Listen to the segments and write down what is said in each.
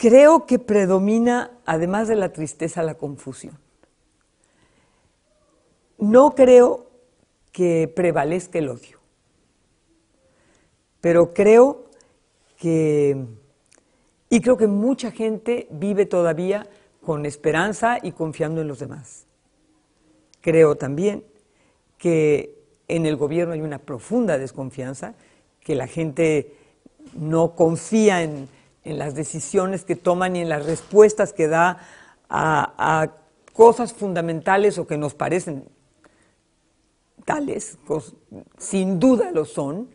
Creo que predomina, además de la tristeza, la confusión. No creo que prevalezca el odio, pero creo que, y creo que mucha gente vive todavía con esperanza y confiando en los demás. Creo también que en el gobierno hay una profunda desconfianza, que la gente no confía en en las decisiones que toman y en las respuestas que da a, cosas fundamentales o que nos parecen tales, sin duda lo son,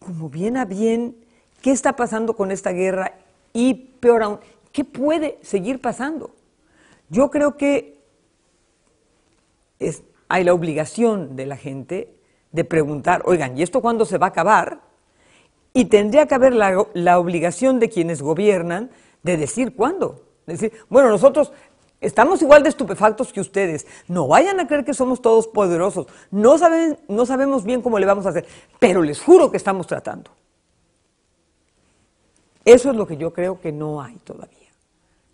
como bien a bien, ¿qué está pasando con esta guerra? Y peor aún, ¿qué puede seguir pasando? Yo creo que es, hay la obligación de la gente de preguntar, oigan, ¿y esto cuándo se va a acabar? Y tendría que haber la, obligación de quienes gobiernan de decir cuándo. decir, bueno, nosotros Estamos igual de estupefactos que ustedes. No vayan a creer que somos todos poderosos. No, saben, no sabemos bien cómo le vamos a hacer, pero les juro que estamos tratando. Eso es lo que yo creo que no hay todavía.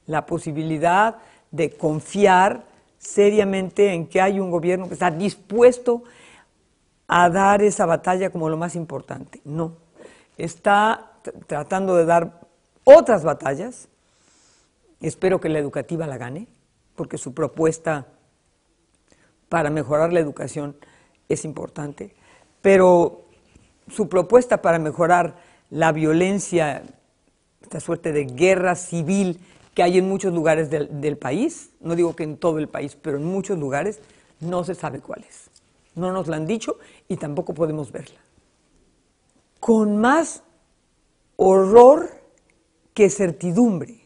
La posibilidad de confiar seriamente en que hay un gobierno que está dispuesto a dar esa batalla como lo más importante. No está tratando de dar otras batallas. Espero que la educativa la gane, porque su propuesta para mejorar la educación es importante, pero su propuesta para mejorar la violencia, esta suerte de guerra civil que hay en muchos lugares del, del, país, no digo que en todo el país, pero en muchos lugares, no se sabe cuál es. No nos la han dicho y tampoco podemos verla con más horror que certidumbre,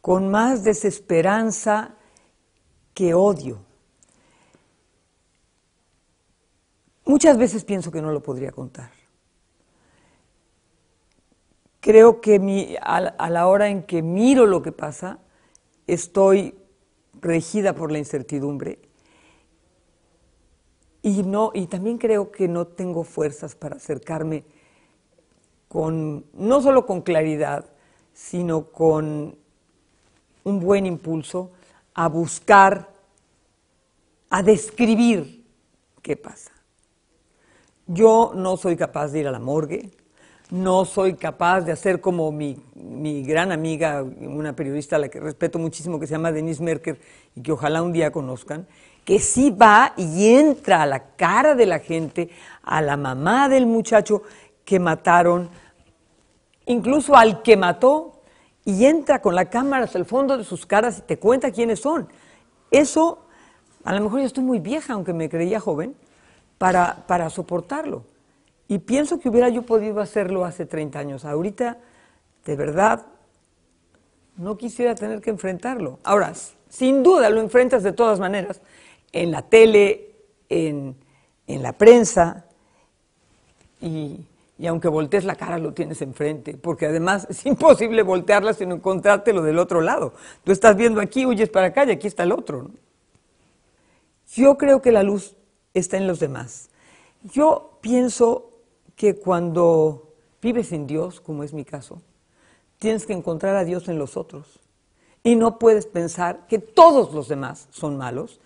con más desesperanza que odio. Muchas veces pienso que no lo podría contar. Creo que a, la hora en que miro lo que pasa, estoy regida por la incertidumbre y, no, y también creo que no tengo fuerzas para acercarme con, no solo con claridad, sino con un buen impulso a buscar, a describir qué pasa. Yo no soy capaz de ir a la morgue, no soy capaz de hacer como mi, mi, gran amiga, una periodista a la que respeto muchísimo, que se llama Denise Merker y que ojalá un día conozcan, que sí va y entra a la cara de la gente, a la mamá del muchacho, que mataron, incluso al que mató, y entra con la cámara hasta el fondo de sus caras y te cuenta quiénes son. Eso, a lo mejor yo estoy muy vieja, aunque me creía joven, para, soportarlo. Y pienso que hubiera yo podido hacerlo hace 30 años. Ahorita, de verdad, no quisiera tener que enfrentarlo. Ahora, sin duda lo enfrentas de todas maneras, en la tele, en, en la prensa, y y aunque voltees la cara lo tienes enfrente, porque además es imposible voltearla sin lo del otro lado. Tú estás viendo aquí, huyes para acá y aquí está el otro. Yo creo que la luz está en los demás. Yo pienso que cuando vives en Dios, como es mi caso, tienes que encontrar a Dios en los otros. Y no puedes pensar que todos los demás son malos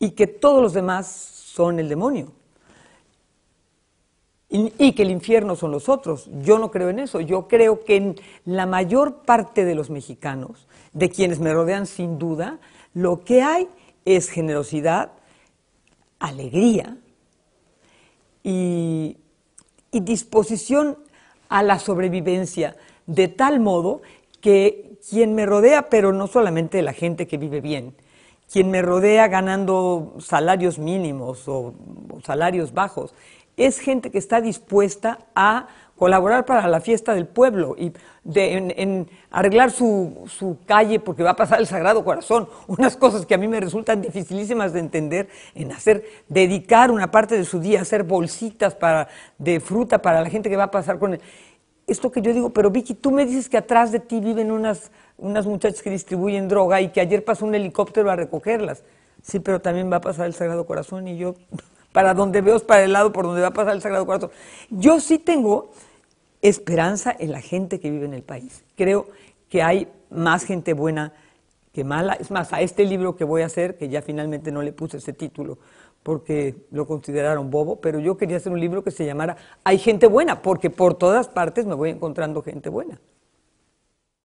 y que todos los demás son el demonio y que el infierno son los otros. Yo no creo en eso. Yo creo que en la mayor parte de los mexicanos, de quienes me rodean sin duda, lo que hay es generosidad, alegría y, disposición a la sobrevivencia, de tal modo que quien me rodea, pero no solamente la gente que vive bien, quien me rodea ganando salarios mínimos o salarios bajos, es gente que está dispuesta a colaborar para la fiesta del pueblo y en, arreglar su, calle porque va a pasar el Sagrado Corazón. Unas cosas que a mí me resultan dificilísimas de entender en hacer, dedicar una parte de su día a hacer bolsitas para, de fruta para la gente que va a pasar con él. Esto que yo digo, pero Vicky, tú me dices que atrás de ti viven unas, unas muchachas que distribuyen droga y que ayer pasó un helicóptero a recogerlas. Sí, pero también va a pasar el Sagrado Corazón y yo para donde veo para el lado por donde va a pasar el Sagrado Cuarto. Yo sí tengo esperanza en la gente que vive en el país. Creo que hay más gente buena que mala. Es más, a este libro que voy a hacer, que ya finalmente no le puse ese título porque lo consideraron bobo, pero yo quería hacer un libro que se llamara Hay gente buena, porque por todas partes me voy encontrando gente buena.